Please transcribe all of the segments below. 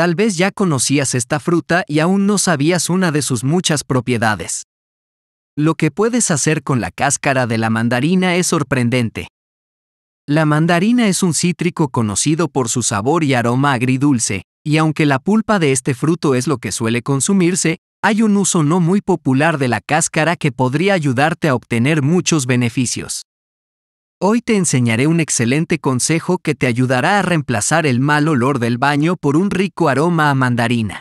Tal vez ya conocías esta fruta y aún no sabías una de sus muchas propiedades. Lo que puedes hacer con la cáscara de la mandarina es sorprendente. La mandarina es un cítrico conocido por su sabor y aroma agridulce, y aunque la pulpa de este fruto es lo que suele consumirse, hay un uso no muy popular de la cáscara que podría ayudarte a obtener muchos beneficios. Hoy te enseñaré un excelente consejo que te ayudará a reemplazar el mal olor del baño por un rico aroma a mandarina.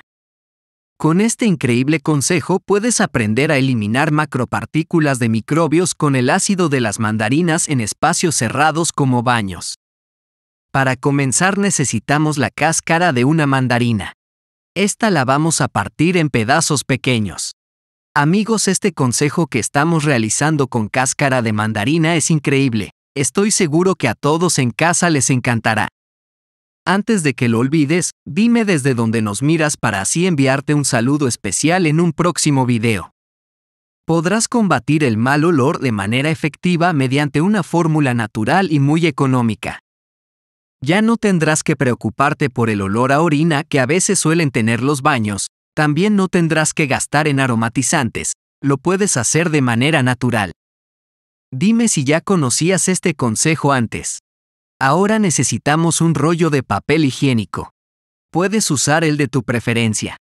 Con este increíble consejo puedes aprender a eliminar macropartículas de microbios con el ácido de las mandarinas en espacios cerrados como baños. Para comenzar necesitamos la cáscara de una mandarina. Esta la vamos a partir en pedazos pequeños. Amigos, este consejo que estamos realizando con cáscara de mandarina es increíble. Estoy seguro que a todos en casa les encantará. Antes de que lo olvides, dime desde dónde nos miras para así enviarte un saludo especial en un próximo video. Podrás combatir el mal olor de manera efectiva mediante una fórmula natural y muy económica. Ya no tendrás que preocuparte por el olor a orina que a veces suelen tener los baños, también no tendrás que gastar en aromatizantes, lo puedes hacer de manera natural. Dime si ya conocías este consejo antes. Ahora necesitamos un rollo de papel higiénico. Puedes usar el de tu preferencia.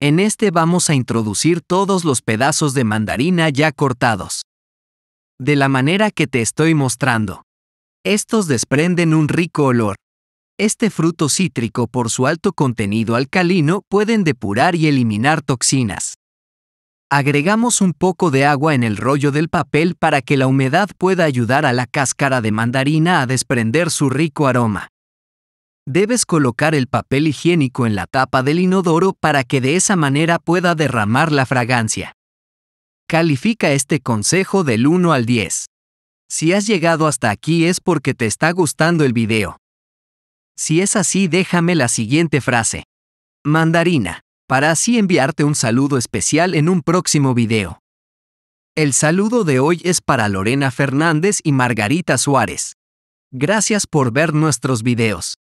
En este vamos a introducir todos los pedazos de mandarina ya cortados. De la manera que te estoy mostrando. Estos desprenden un rico olor. Este fruto cítrico por su alto contenido alcalino pueden depurar y eliminar toxinas. Agregamos un poco de agua en el rollo del papel para que la humedad pueda ayudar a la cáscara de mandarina a desprender su rico aroma. Debes colocar el papel higiénico en la tapa del inodoro para que de esa manera pueda derramar la fragancia. Califica este consejo del 1 al 10. Si has llegado hasta aquí es porque te está gustando el video. Si es así, déjame la siguiente frase. Mandarina para así enviarte un saludo especial en un próximo video. El saludo de hoy es para Lorena Fernández y Margarita Suárez. Gracias por ver nuestros videos.